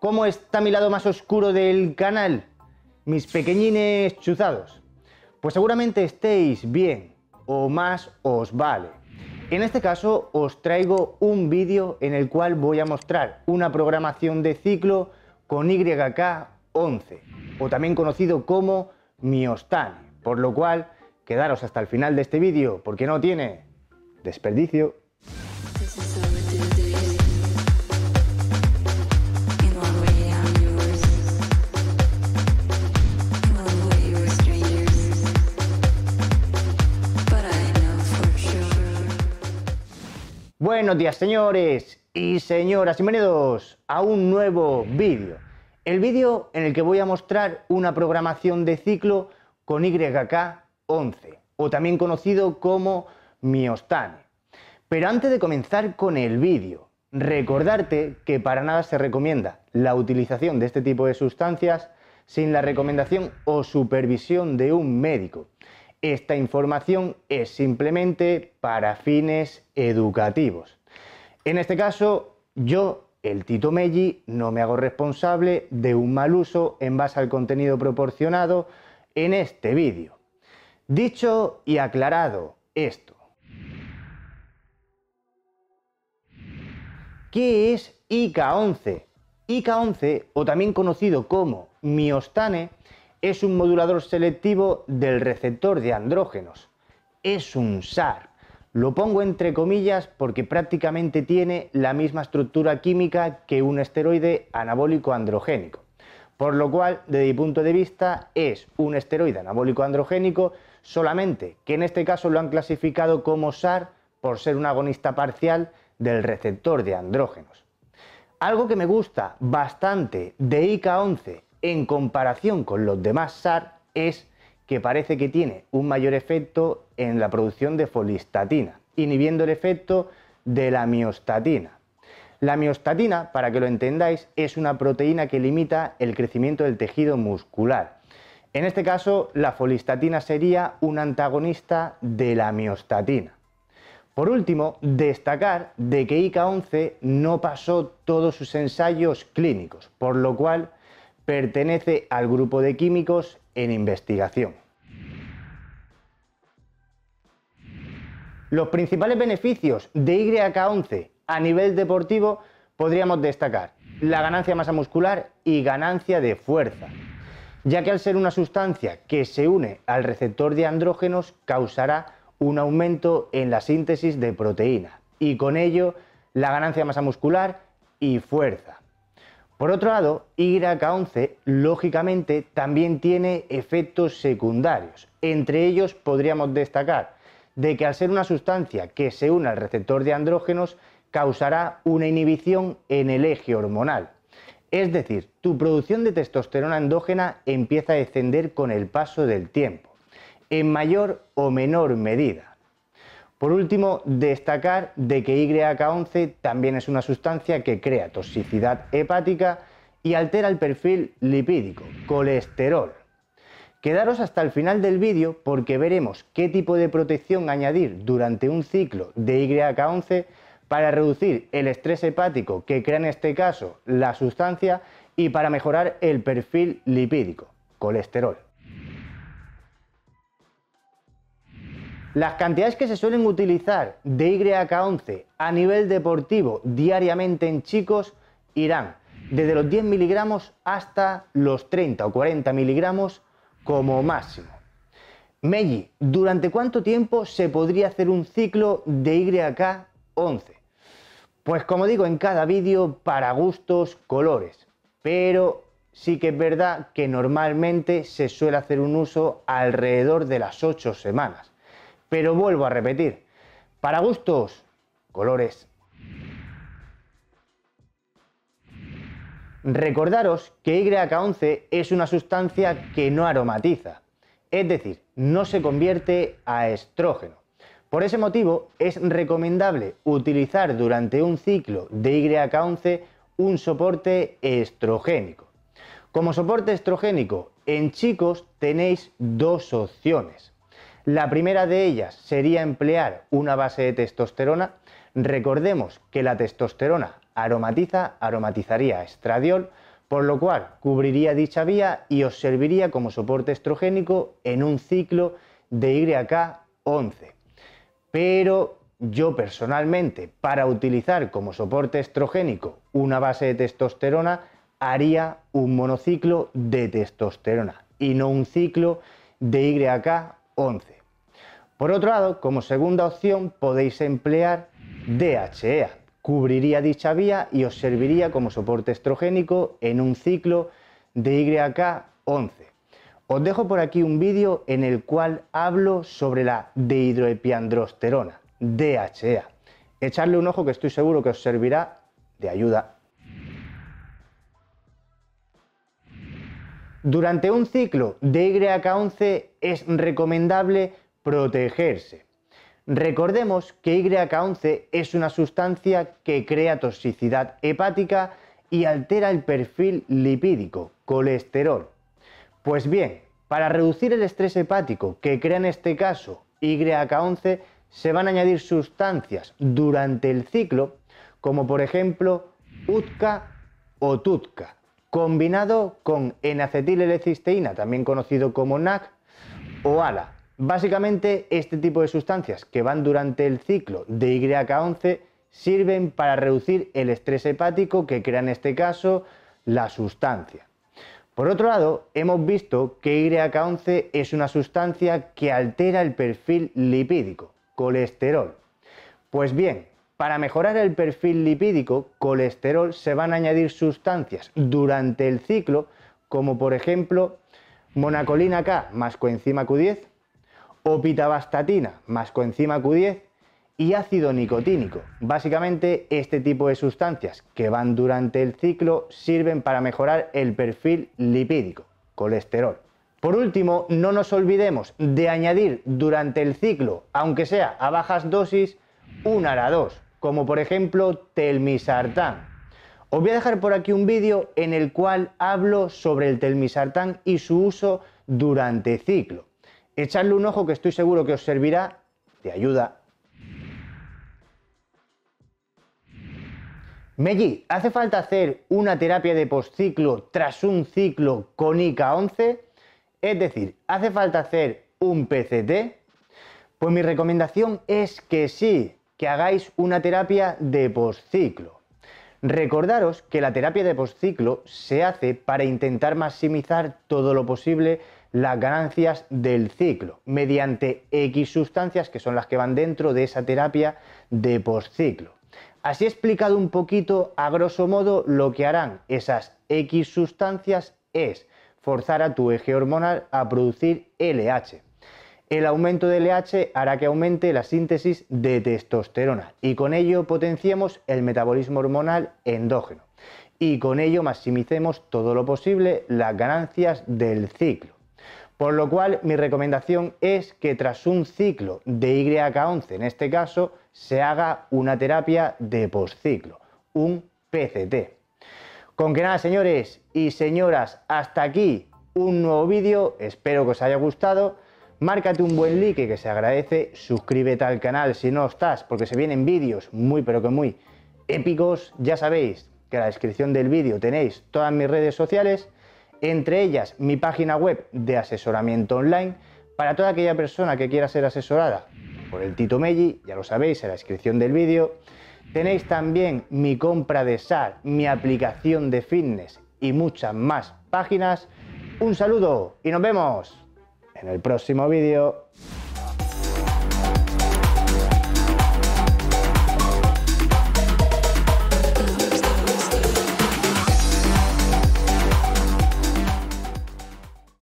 ¿Cómo está mi lado más oscuro del canal? Mis pequeñines chuzados. Pues seguramente estéis bien, o más os vale. En este caso os traigo un vídeo en el cual voy a mostrar una programación de ciclo con YK11, o también conocido como Miostane, por lo cual quedaros hasta el final de este vídeo porque no tiene desperdicio. Buenos días señores y señoras, bienvenidos a un nuevo vídeo. El vídeo en el que voy a mostrar una programación de ciclo con YK11, o también conocido como miostane. Pero antes de comenzar con el vídeo, recordarte que para nada se recomienda la utilización de este tipo de sustancias sin la recomendación o supervisión de un médico. Esta información es simplemente para fines educativos. En este caso, yo, el Tito Melli, no me hago responsable de un mal uso en base al contenido proporcionado en este vídeo. Dicho y aclarado esto. ¿Qué es ICA-11? ICA-11, o también conocido como miostane, es un modulador selectivo del receptor de andrógenos. Es un SAR. Lo pongo entre comillas porque prácticamente tiene la misma estructura química que un esteroide anabólico androgénico. Por lo cual, desde mi punto de vista, es un esteroide anabólico androgénico, solamente que en este caso lo han clasificado como SAR por ser un agonista parcial del receptor de andrógenos. Algo que me gusta bastante de ICA11 en comparación con los demás SAR es que parece que tiene un mayor efecto en la producción de folistatina, inhibiendo el efecto de la miostatina. La miostatina, para que lo entendáis, es una proteína que limita el crecimiento del tejido muscular. En este caso, la folistatina sería un antagonista de la miostatina. Por último, destacar de que ICA-11 no pasó todos sus ensayos clínicos, por lo cual pertenece al grupo de químicos en investigación. Los principales beneficios de YK11 a nivel deportivo podríamos destacar la ganancia de masa muscular y ganancia de fuerza, ya que al ser una sustancia que se une al receptor de andrógenos causará un aumento en la síntesis de proteína y con ello la ganancia de masa muscular y fuerza. Por otro lado, YK11 lógicamente también tiene efectos secundarios. Entre ellos podríamos destacar de que al ser una sustancia que se une al receptor de andrógenos, causará una inhibición en el eje hormonal. Es decir, tu producción de testosterona endógena empieza a descender con el paso del tiempo, en mayor o menor medida. Por último, destacar de que YK11 también es una sustancia que crea toxicidad hepática y altera el perfil lipídico, colesterol. Quedaros hasta el final del vídeo porque veremos qué tipo de protección añadir durante un ciclo de YK11 para reducir el estrés hepático que crea en este caso la sustancia y para mejorar el perfil lipídico, colesterol. Las cantidades que se suelen utilizar de YK11 a nivel deportivo diariamente en chicos irán desde los 10 miligramos hasta los 30 o 40 miligramos como máximo. Meji, ¿durante cuánto tiempo se podría hacer un ciclo de YK11? Pues como digo en cada vídeo, para gustos, colores, pero sí que es verdad que normalmente se suele hacer un uso alrededor de las 8 semanas. Pero vuelvo a repetir, para gustos, colores. Recordaros que YK11 es una sustancia que no aromatiza, es decir, no se convierte a estrógeno. Por ese motivo es recomendable utilizar durante un ciclo de YK11 un soporte estrogénico. Como soporte estrogénico en chicos tenéis dos opciones. La primera de ellas sería emplear una base de testosterona. Recordemos que la testosterona aromatiza, aromatizaría estradiol, por lo cual cubriría dicha vía y os serviría como soporte estrogénico en un ciclo de YK11. Pero yo personalmente, para utilizar como soporte estrogénico una base de testosterona, haría un monociclo de testosterona y no un ciclo de YK11. Por otro lado, como segunda opción podéis emplear DHEA. Cubriría dicha vía y os serviría como soporte estrogénico en un ciclo de YK11. Os dejo por aquí un vídeo en el cual hablo sobre la dehidroepiandrosterona, DHEA. Echarle un ojo que estoy seguro que os servirá de ayuda. Durante un ciclo de YK11 es recomendable protegerse. Recordemos que YK11 es una sustancia que crea toxicidad hepática y altera el perfil lipídico, colesterol. Pues bien, para reducir el estrés hepático que crea en este caso YK11, se van a añadir sustancias durante el ciclo, como por ejemplo UTCA o TUTCA, combinado con n L-cisteína, también conocido como NAC, o ALA, Básicamente, este tipo de sustancias que van durante el ciclo de YK11 sirven para reducir el estrés hepático que crea en este caso la sustancia. Por otro lado, hemos visto que YK11 es una sustancia que altera el perfil lipídico, colesterol. Pues bien, para mejorar el perfil lipídico, colesterol, se van a añadir sustancias durante el ciclo, como por ejemplo monacolina K más coenzima Q10, opitabastatina más coenzima Q10 y ácido nicotínico. Básicamente este tipo de sustancias que van durante el ciclo sirven para mejorar el perfil lipídico, colesterol. Por último, no nos olvidemos de añadir durante el ciclo, aunque sea a bajas dosis, un la 2 como por ejemplo telmisartán. Os voy a dejar por aquí un vídeo en el cual hablo sobre el telmisartán y su uso durante ciclo. Echarle un ojo que estoy seguro que os servirá de ayuda. Meji, ¿hace falta hacer una terapia de postciclo tras un ciclo con ICA-11? Es decir, ¿hace falta hacer un PCT? Pues mi recomendación es que sí, que hagáis una terapia de postciclo. Recordaros que la terapia de postciclo se hace para intentar maximizar todo lo posible las ganancias del ciclo mediante X sustancias que son las que van dentro de esa terapia de ciclo. Así he explicado un poquito, a grosso modo, lo que harán esas X sustancias es forzar a tu eje hormonal a producir LH. El aumento de LH hará que aumente la síntesis de testosterona y con ello potenciemos el metabolismo hormonal endógeno y con ello maximicemos todo lo posible las ganancias del ciclo. Por lo cual, mi recomendación es que tras un ciclo de YK11, en este caso, se haga una terapia de postciclo, un PCT. Con que nada, señores y señoras, hasta aquí un nuevo vídeo, espero que os haya gustado. Márcate un buen like que se agradece, suscríbete al canal si no estás, porque se vienen vídeos muy pero que muy épicos. Ya sabéis que en la descripción del vídeo tenéis todas mis redes sociales entre ellas mi página web de asesoramiento online para toda aquella persona que quiera ser asesorada por el Tito Melli, ya lo sabéis en la descripción del vídeo. Tenéis también mi compra de SAR, mi aplicación de fitness y muchas más páginas. Un saludo y nos vemos en el próximo vídeo.